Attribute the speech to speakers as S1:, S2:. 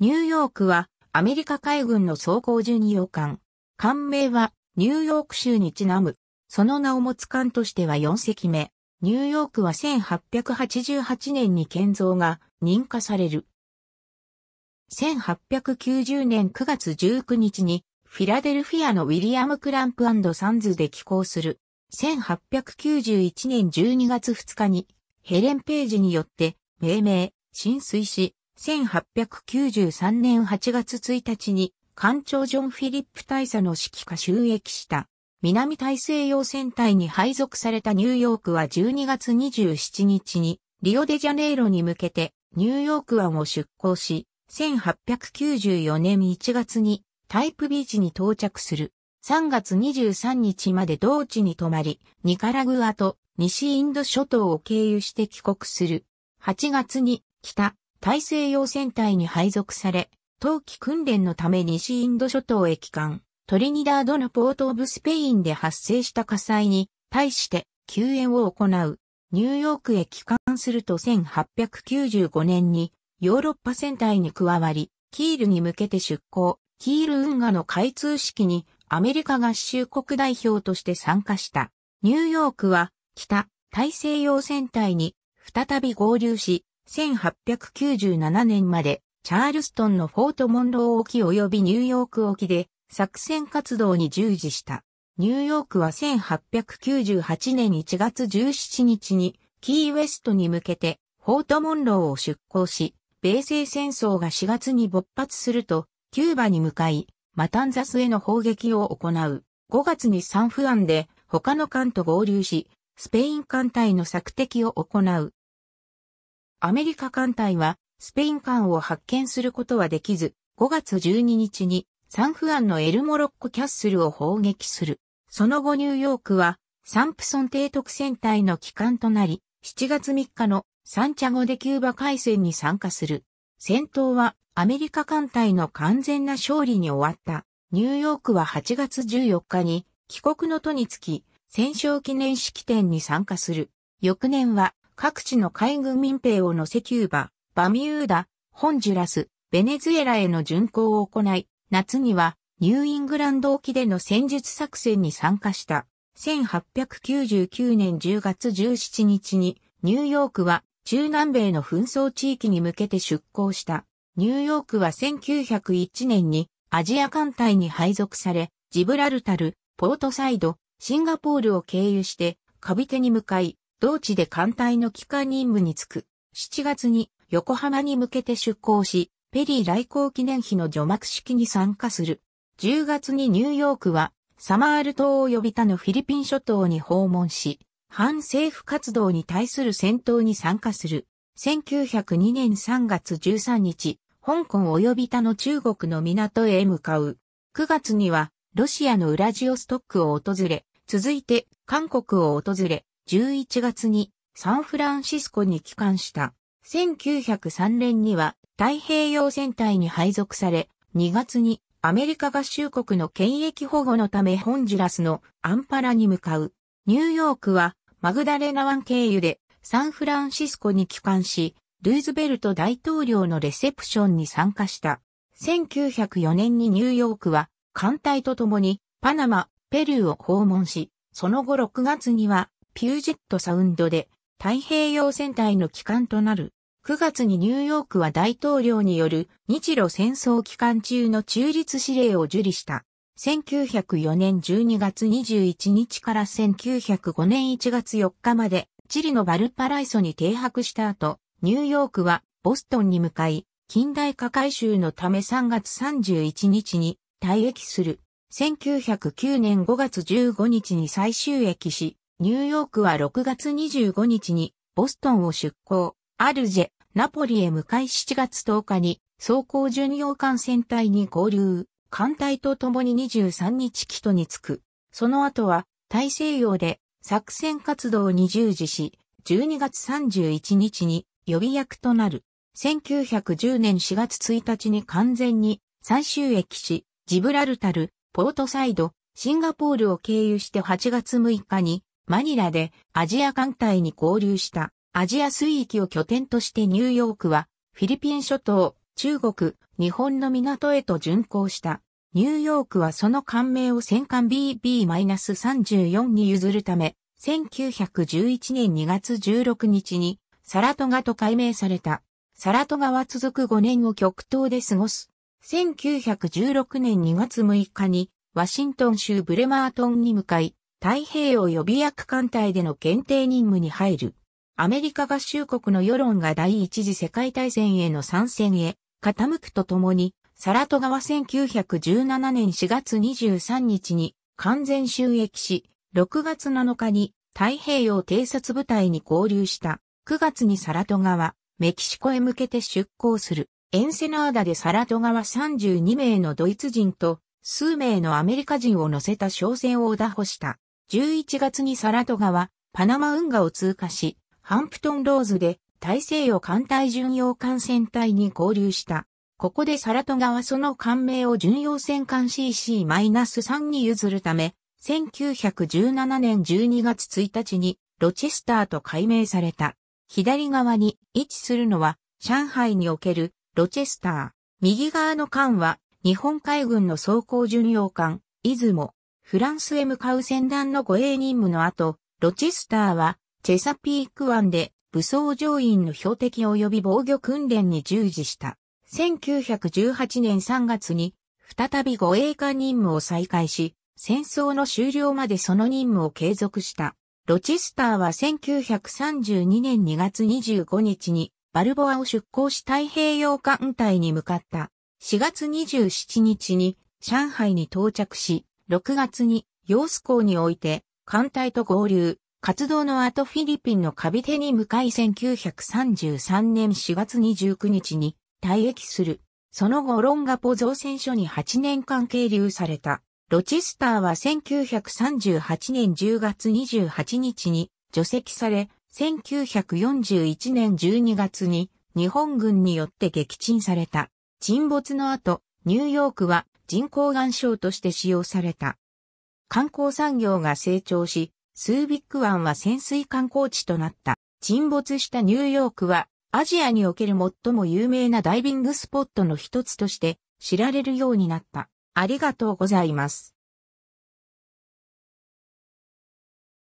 S1: ニューヨークはアメリカ海軍の装甲巡洋艦。艦名はニューヨーク州にちなむ。その名を持つ艦としては4隻目。ニューヨークは1888年に建造が認可される。1890年9月19日にフィラデルフィアのウィリアム・クランプサンズで寄港する。1891年12月2日にヘレン・ページによって命名、浸水し、1893年8月1日に、艦長ジョン・フィリップ大佐の指揮下収益した、南大西洋戦隊に配属されたニューヨークは12月27日に、リオデジャネイロに向けて、ニューヨーク湾を出港し、1894年1月にタイプビーチに到着する。3月23日まで同地に泊まり、ニカラグアと西インド諸島を経由して帰国する。8月に北大西洋戦隊に配属され、冬季訓練のため西インド諸島へ帰還、トリニダードのポート・オブ・スペインで発生した火災に対して救援を行う。ニューヨークへ帰還すると1895年にヨーロッパ戦隊に加わり、キールに向けて出港、キール運河の開通式にアメリカ合衆国代表として参加した。ニューヨークは北大西洋戦隊に再び合流し、1897年までチャールストンのフォートモンロー沖及びニューヨーク沖で作戦活動に従事した。ニューヨークは1898年1月17日にキーウェストに向けてフォートモンローを出港し、米西戦争が4月に勃発すると、キューバに向かい、マタンザスへの砲撃を行う。5月にサンフアンで他の艦と合流し、スペイン艦隊の索敵を行う。アメリカ艦隊はスペイン艦を発見することはできず、5月12日にサンフアンのエルモロッコキャッスルを砲撃する。その後ニューヨークはサンプソン提督戦隊の機関となり、7月3日のサンチャゴデキューバ海戦に参加する。戦闘はアメリカ艦隊の完全な勝利に終わった。ニューヨークは8月14日に帰国の途につき、戦勝記念式典に参加する。翌年は各地の海軍民兵を乗せキューバ、バミューダ、ホンジュラス、ベネズエラへの巡航を行い、夏にはニューイングランド沖での戦術作戦に参加した。1899年10月17日にニューヨークは中南米の紛争地域に向けて出港した。ニューヨークは1901年にアジア艦隊に配属され、ジブラルタル、ポートサイド、シンガポールを経由して、カビテに向かい、同地で艦隊の帰還任務に就く。7月に横浜に向けて出港し、ペリー来航記念碑の除幕式に参加する。10月にニューヨークはサマール島及び他のフィリピン諸島に訪問し、反政府活動に対する戦闘に参加する。1902年3月13日、香港及び他の中国の港へ向かう。9月にはロシアのウラジオストックを訪れ、続いて韓国を訪れ、11月にサンフランシスコに帰還した。1903年には太平洋戦隊に配属され、2月にアメリカ合衆国の権益保護のためホンジュラスのアンパラに向かう。ニューヨークはマグダレナ湾経由でサンフランシスコに帰還し、ルーズベルト大統領のレセプションに参加した。1904年にニューヨークは艦隊と共にパナマ、ペルーを訪問し、その後6月にはピュージェットサウンドで太平洋戦隊の機関となる。9月にニューヨークは大統領による日露戦争期間中の中立指令を受理した。1904年12月21日から1905年1月4日までチリのバルパライソに停泊した後、ニューヨークはボストンに向かい、近代化改修のため3月31日に退役する。1909年5月15日に再就役し、ニューヨークは6月25日にボストンを出港、アルジェ、ナポリへ向かい7月10日に走行巡洋艦船隊に合流、艦隊と共に23日キトに着く。その後は大西洋で作戦活動に従事し、12月31日に予備役となる。1910年4月1日に完全に最終駅し、ジブラルタル、ポートサイド、シンガポールを経由して8月6日にマニラでアジア艦隊に合流したアジア水域を拠点としてニューヨークはフィリピン諸島、中国、日本の港へと巡航した。ニューヨークはその艦名を戦艦 BB-34 に譲るため、1911年2月16日にサラトガと改名された。サラトガは続く5年を極東で過ごす。1916年2月6日にワシントン州ブレマートンに向かい、太平洋予備役艦隊での検定任務に入る。アメリカ合衆国の世論が第一次世界大戦への参戦へ傾くとともに、サラトガは1917年4月23日に完全収益し、6月7日に太平洋偵察部隊に合流した。9月にサラトガはメキシコへ向けて出港する。エンセナーダでサラトガは32名のドイツ人と数名のアメリカ人を乗せた商船を打破した。11月にサラトガはパナマ運河を通過し、ハンプトンローズで大西洋艦隊巡洋艦船隊に合流した。ここでサラトガはその艦名を巡洋船艦 CC-3 に譲るため、1917年12月1日にロチェスターと改名された。左側に位置するのは上海におけるロチェスター。右側の艦は日本海軍の装甲巡洋艦、出雲。フランスへ向かう船団の護衛任務の後、ロチェスターは、チェサピーク湾で武装乗員の標的及び防御訓練に従事した。1918年3月に、再び護衛艦任務を再開し、戦争の終了までその任務を継続した。ロチェスターは1932年2月25日に、バルボアを出港し太平洋艦隊に向かった。4月27日に上海に到着し、6月に、ー子港において、艦隊と合流、活動の後フィリピンのカビテに向かい1933年4月29日に退役する。その後ロンガポ造船所に8年間係留された。ロチスターは1938年10月28日に除籍され、1941年12月に日本軍によって撃沈された。沈没の後、ニューヨークは人工岩礁として使用された。観光産業が成長し、スービック湾は潜水観光地となった。沈没したニューヨークは、アジアにおける最も有名なダイビングスポットの一つとして知られるようになった。ありがとうございます。